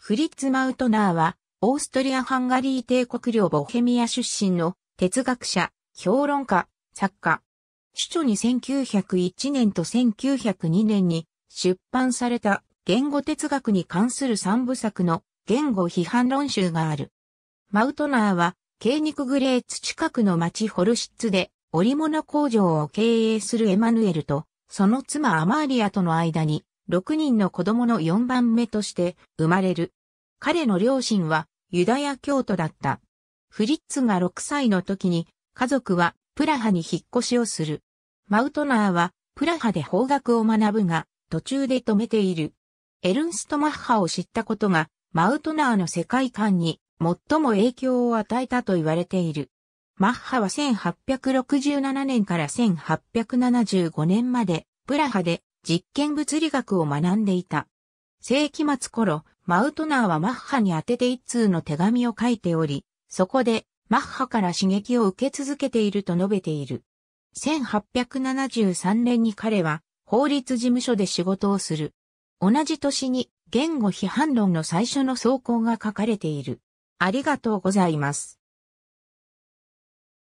フリッツ・マウトナーは、オーストリア・ハンガリー帝国領ボヘミア出身の哲学者、評論家、作家。主著に1901年と1902年に出版された言語哲学に関する三部作の言語批判論集がある。マウトナーは、ケーニクグレーツ近くの町ホルシッツで織物工場を経営するエマヌエルと、その妻アマーリアとの間に、6人の子供の4番目として生まれる。彼の両親はユダヤ教徒だった。フリッツが6歳の時に家族はプラハに引っ越しをする。マウトナーはプラハで法学を学ぶが途中で止めている。エルンスト・マッハを知ったことがマウトナーの世界観に最も影響を与えたと言われている。マッハは1867年から1875年までプラハで実験物理学を学んでいた。世紀末頃、マウトナーはマッハに宛てて一通の手紙を書いており、そこで、マッハから刺激を受け続けていると述べている。1873年に彼は、法律事務所で仕事をする。同じ年に、言語批判論の最初の草稿が書かれている。ありがとうございます。